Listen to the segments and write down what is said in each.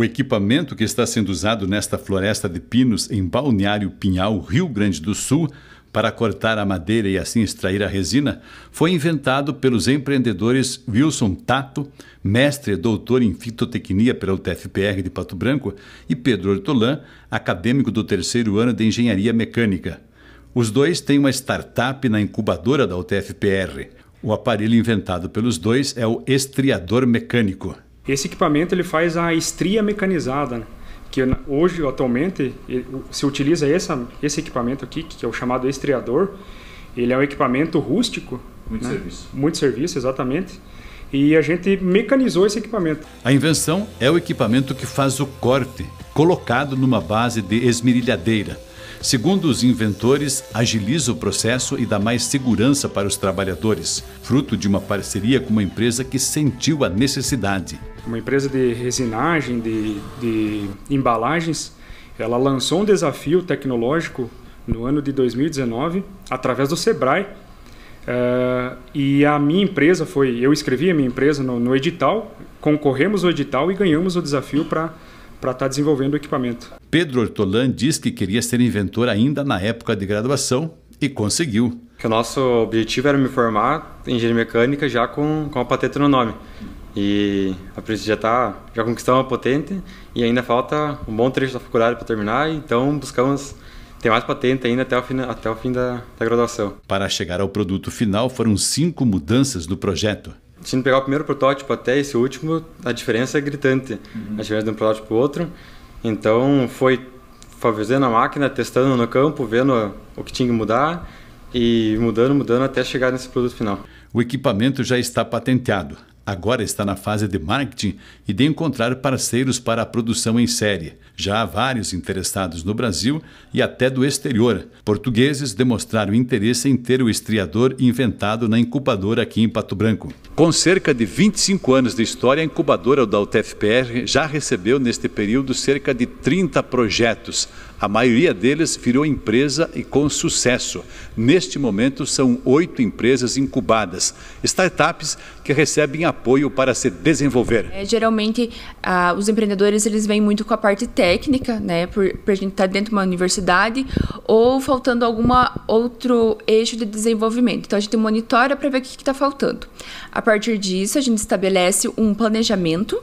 O equipamento que está sendo usado nesta floresta de pinos em Balneário Pinhal, Rio Grande do Sul, para cortar a madeira e assim extrair a resina, foi inventado pelos empreendedores Wilson Tato, mestre e doutor em fitotecnia pela UTFPR de Pato Branco, e Pedro Ortolan, acadêmico do terceiro ano de engenharia mecânica. Os dois têm uma startup na incubadora da UTFPR. O aparelho inventado pelos dois é o estriador mecânico. Esse equipamento ele faz a estria mecanizada, né? que hoje atualmente se utiliza essa, esse equipamento aqui, que é o chamado estriador. Ele é um equipamento rústico. Muito né? serviço. Muito serviço, exatamente. E a gente mecanizou esse equipamento. A invenção é o equipamento que faz o corte, colocado numa base de esmerilhadeira Segundo os inventores, agiliza o processo e dá mais segurança para os trabalhadores, fruto de uma parceria com uma empresa que sentiu a necessidade. Uma empresa de resinagem, de, de embalagens, ela lançou um desafio tecnológico no ano de 2019 através do Sebrae. Uh, e a minha empresa foi, eu escrevi a minha empresa no, no edital, concorremos ao edital e ganhamos o desafio para para estar tá desenvolvendo o equipamento. Pedro Ortolan diz que queria ser inventor ainda na época de graduação e conseguiu. Que o nosso objetivo era me formar em engenharia mecânica já com, com a patente no nome. E a Prince já está já conquistamos a patente e ainda falta um bom trecho da faculdade para terminar, então buscamos ter mais patente ainda até o, fina, até o fim da, da graduação. Para chegar ao produto final foram cinco mudanças no projeto se pegar o primeiro protótipo até esse último, a diferença é gritante. Uhum. A diferença de um protótipo para o outro. Então, foi fazendo a máquina, testando no campo, vendo o que tinha que mudar e mudando, mudando até chegar nesse produto final. O equipamento já está patenteado. Agora está na fase de marketing e de encontrar parceiros para a produção em série. Já há vários interessados no Brasil e até do exterior. Portugueses demonstraram interesse em ter o estriador inventado na incubadora aqui em Pato Branco. Com cerca de 25 anos de história, a incubadora da UTFPR já recebeu neste período cerca de 30 projetos a maioria deles virou empresa e com sucesso. Neste momento, são oito empresas incubadas, startups que recebem apoio para se desenvolver. É, geralmente, ah, os empreendedores eles vêm muito com a parte técnica, né, por, por a gente estar tá dentro de uma universidade ou faltando algum outro eixo de desenvolvimento. Então, a gente monitora para ver o que está faltando. A partir disso, a gente estabelece um planejamento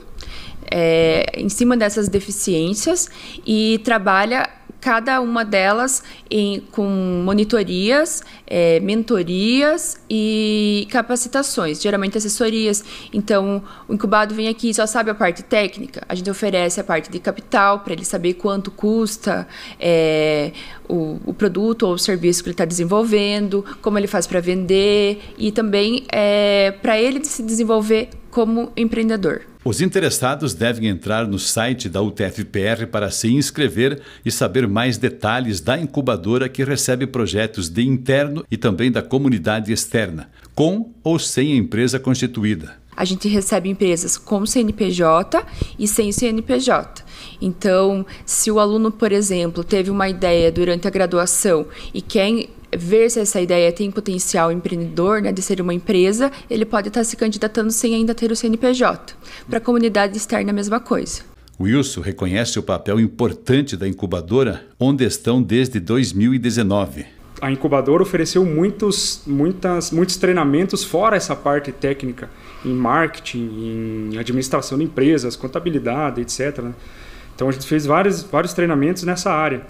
é, em cima dessas deficiências e trabalha cada uma delas em, com monitorias, é, mentorias e capacitações, geralmente assessorias. Então, o incubado vem aqui só sabe a parte técnica, a gente oferece a parte de capital para ele saber quanto custa é, o, o, produto ou o serviço que ele está desenvolvendo, como ele faz para vender e também é, para ele se desenvolver como empreendedor. Os interessados devem entrar no site da UTFPR para se inscrever e saber mais detalhes da incubadora que recebe projetos de interno e também da comunidade externa, com ou sem empresa constituída. A gente recebe empresas com CNPJ e sem CNPJ. Então, se o aluno, por exemplo, teve uma ideia durante a graduação e quer ver se essa ideia tem potencial empreendedor, né, de ser uma empresa, ele pode estar se candidatando sem ainda ter o CNPJ. Para a comunidade externa, a mesma coisa. Wilson reconhece o papel importante da incubadora, onde estão desde 2019. A incubadora ofereceu muitos, muitas, muitos treinamentos fora essa parte técnica, em marketing, em administração de empresas, contabilidade, etc. Né? Então a gente fez vários, vários treinamentos nessa área.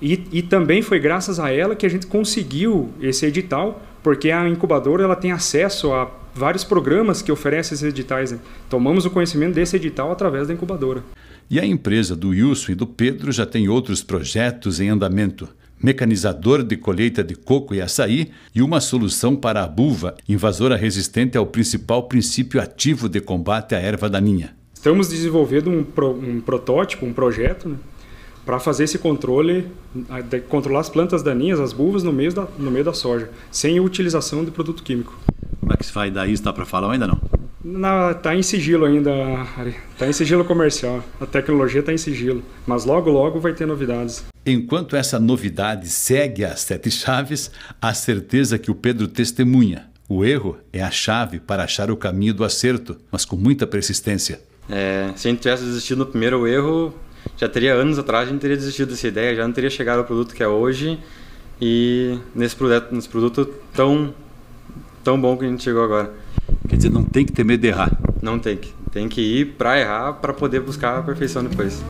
E, e também foi graças a ela que a gente conseguiu esse edital, porque a incubadora ela tem acesso a vários programas que oferecem esses editais. Né? Tomamos o conhecimento desse edital através da incubadora. E a empresa do Wilson e do Pedro já tem outros projetos em andamento. Mecanizador de colheita de coco e açaí e uma solução para a buva, invasora resistente ao principal princípio ativo de combate à erva daninha. Estamos desenvolvendo um, pro, um protótipo, um projeto, né? para fazer esse controle, controlar as plantas daninhas, as buvas no meio da, no meio da soja, sem utilização de produto químico. Como é que se faz daí? Está para falar ou ainda não? Está em sigilo ainda, Ari. Tá em sigilo comercial. A tecnologia está em sigilo. Mas logo, logo vai ter novidades. Enquanto essa novidade segue as sete chaves, a certeza que o Pedro testemunha. O erro é a chave para achar o caminho do acerto, mas com muita persistência. É, se a gente tivesse desistido no primeiro erro, já teria anos atrás, a gente teria desistido dessa ideia, já não teria chegado ao produto que é hoje e nesse produto, nesse produto tão, tão bom que a gente chegou agora. Quer dizer, não tem que ter medo de errar. Não tem que. Tem que ir para errar para poder buscar a perfeição depois.